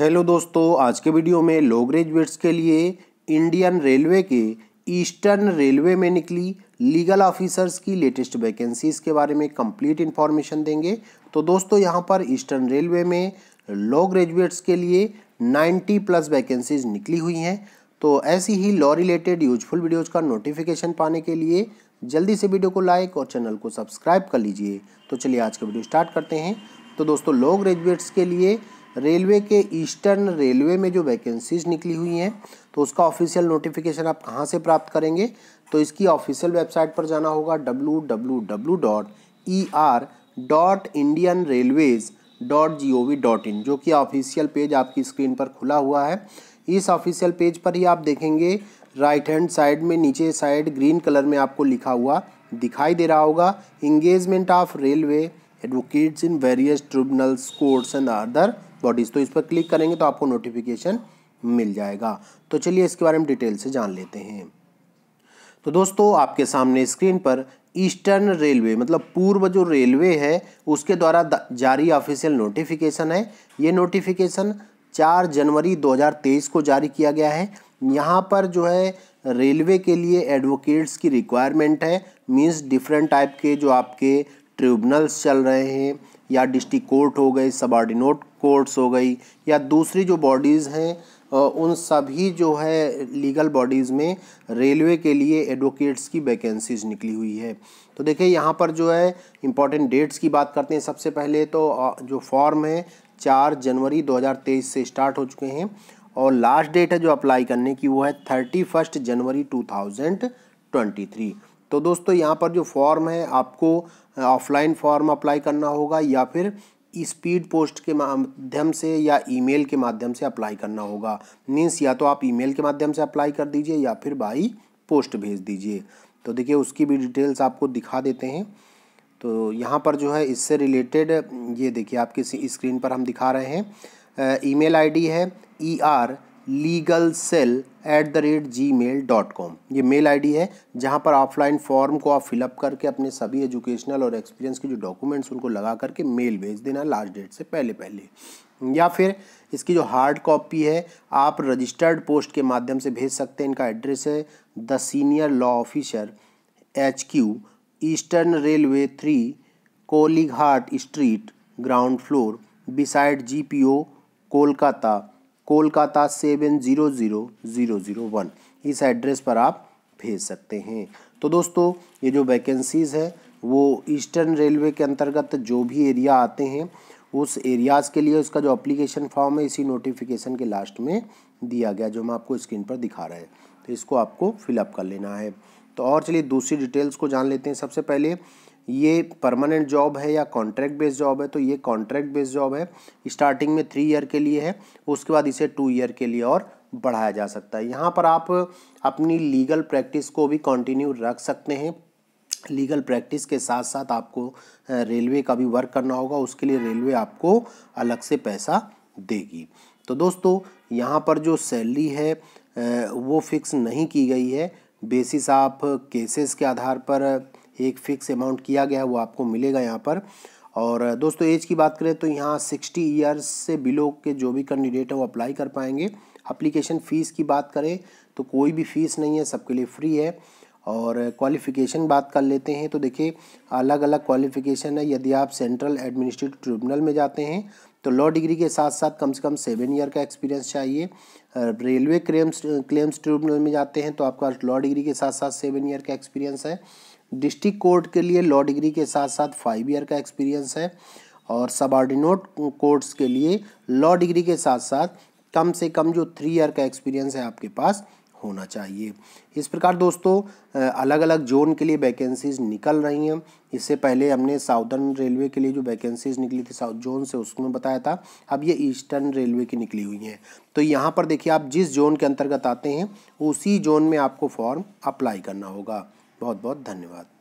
hello दोस्तों आज के वीडियो में लो ग्रेजुएट्स के लिए इंडियन रेलवे के ईस्टर्न रेलवे में निकली लीगल ऑफिसर्स की लेटेस्ट वैकेंसीज के बारे में कंप्लीट इन्फॉर्मेशन देंगे तो दोस्तों यहां पर ईस्टर्न रेलवे में लो ग्रेजुएट्स के लिए 90 प्लस वैकेंसीज निकली हुई हैं तो ऐसी ही लॉ रिलेटेड यूजफुल वीडियोज़ का नोटिफिकेशन पाने के लिए जल्दी से वीडियो को लाइक और चैनल को सब्सक्राइब कर लीजिए तो चलिए आज का वीडियो स्टार्ट करते हैं तो दोस्तों लो ग्रेजुएट्स के लिए रेलवे के ईस्टर्न रेलवे में जो वैकेंसीज निकली हुई हैं तो उसका ऑफिशियल नोटिफिकेशन आप कहाँ से प्राप्त करेंगे तो इसकी ऑफिशियल वेबसाइट पर जाना होगा W W dot E R dot Indian railways dot G O V dot in जो कि ऑफिशियल पेज आपकी स्क्रीन पर खुला हुआ है इस ऑफिशियल पेज पर ही आप देखेंगे राइट हैंड साइड में नीचे साइड ग्रीन कलर में आपको लिखा हुआ दिखाई दे रहा होगा engagement of railway advocates in various tribunals courts and other bodies तो इस पर क्लिक करेंगे तो आपको नोटिफिकेशन मिल जाएगा तो चलिए इसके बारे में डिटेल से जान लेते हैं तो दोस्तों आपके सामने स्क्रीन पर ईस्टर्न रेलवे मतलब पूर्व जो रेलवे है उसके द्वारा जारी ऑफिशियल नोटिफिकेशन है ये नोटिफिकेशन 4 जनवरी 2023 को जारी किया गया है यहाँ पर जो है रेलवे के लिए एडवोकेट्स की रिक्वायरमेंट है मीन्स डिफरेंट टाइप के जो आपके ट्रिब्यूनल्स चल रहे हैं या डिस्ट्रिक्ट कोर्ट हो गए सबॉर्डिनेट कोर्ट्स हो गई या दूसरी जो बॉडीज़ हैं उन सभी जो है लीगल बॉडीज़ में रेलवे के लिए एडवोकेट्स की वैकेंसीज निकली हुई है तो देखिए यहाँ पर जो है इम्पॉर्टेंट डेट्स की बात करते हैं सबसे पहले तो जो फॉर्म है चार जनवरी 2023 से स्टार्ट हो चुके हैं और लास्ट डेट है जो अप्लाई करने की वो है thirty first January two thousand twenty three तो दोस्तों यहाँ पर जो फॉर्म है आपको ऑफलाइन फॉर्म अप्लाई करना होगा या फिर स्पीड पोस्ट के माध्यम से या ईमेल के माध्यम से अप्लाई करना होगा मीन्स या तो आप ईमेल के माध्यम से अप्लाई कर दीजिए या फिर बाई पोस्ट भेज दीजिए तो देखिए उसकी भी डिटेल्स आपको दिखा देते हैं तो यहाँ पर जो है इससे रिलेटेड ये देखिए आपकी स्क्रीन पर हम दिखा रहे हैं ईमेल आईडी है E e R legal cell at the rate G mail dot com ये मेल आईडी है जहाँ पर ऑफलाइन फॉर्म को आप फिलअप करके अपने सभी एजुकेशनल और एक्सपीरियंस के जो डॉक्यूमेंट्स उनको लगा करके मेल भेज देना लास्ट डेट से पहले पहले या फिर इसकी जो हार्ड कॉपी है आप रजिस्टर्ड पोस्ट के माध्यम से भेज सकते हैं इनका एड्रेस है the senior law officer H Q Eastern Railway three Koilaghat street ground floor beside G P O Kolkata Kolkata seven zero zero zero zero one इस एड्रेस पर आप भेज सकते हैं तो दोस्तों ये जो वैकेंसीज़ है वो ईस्टर्न रेलवे के अंतर्गत जो भी एरिया आते हैं उस एरियाज़ के लिए उसका जो अप्लीकेशन फॉर्म है इसी नोटिफिकेशन के लास्ट में दिया गया जो हम आपको स्क्रीन पर दिखा रहे हैं तो इसको आपको फिलअप कर लेना है तो और चलिए दूसरी डिटेल्स को जान लेते हैं सबसे पहले ये परमानेंट जॉब है या कॉन्ट्रैक्ट बेस्ड जॉब है तो ये कॉन्ट्रैक्ट बेस्ड जॉब है स्टार्टिंग में थ्री ईयर के लिए है उसके बाद इसे टू ईयर के लिए और बढ़ाया जा सकता है यहाँ पर आप अपनी लीगल प्रैक्टिस को भी कंटिन्यू रख सकते हैं लीगल प्रैक्टिस के साथ साथ आपको रेलवे का भी वर्क करना होगा उसके लिए रेलवे आपको अलग से पैसा देगी तो दोस्तों यहाँ पर जो सैलरी है वो फिक्स नहीं की गई है बेसिस आप केसेस के आधार पर एक फिक्स अमाउंट किया गया है वो आपको मिलेगा यहाँ पर और दोस्तों एज की बात करें तो यहाँ सिक्सटी ईयर्स से बिलो के जो भी कैंडिडेट हैं वो अप्लाई कर पाएंगे अप्लीकेशन फ़ीस की बात करें तो कोई भी फ़ीस नहीं है सबके लिए फ्री है और क्वालिफ़िकेशन बात कर लेते हैं तो देखिए अलग अलग क्वालिफ़िकेशन है यदि आप सेंट्रल एडमिनिस्ट्रेटिव ट्रिब्यूनल में जाते हैं तो लॉ डिग्री के साथ साथ कम से कम सेवन ईयर का एक्सपीरियंस चाहिए रेलवे क्लेम्स क्लेम्स ट्रिब्यूनल में जाते हैं तो आपका लॉ डिग्री के साथ साथ सेवन ईयर का एक्सपीरियंस है डिस्ट्रिक्ट कोर्ट के लिए लॉ डिग्री के साथ साथ फाइव ईयर का एक्सपीरियंस है और सबॉर्डिनेट कोर्ट्स के लिए लॉ डिग्री के साथ साथ कम से कम जो थ्री ईयर का एक्सपीरियंस है आपके पास होना चाहिए इस प्रकार दोस्तों अलग अलग जोन के लिए वैकेंसीज निकल रही हैं इससे पहले हमने साउदर्न रेलवे के लिए जो वैकेंसीज निकली थी साउथ जोन से उसमें बताया था अब ये ईस्टर्न रेलवे की निकली हुई हैं तो यहाँ पर देखिए आप जिस जोन के अंतर्गत आते हैं उसी जोन में आपको फॉर्म अप्लाई करना होगा बहुत बहुत धन्यवाद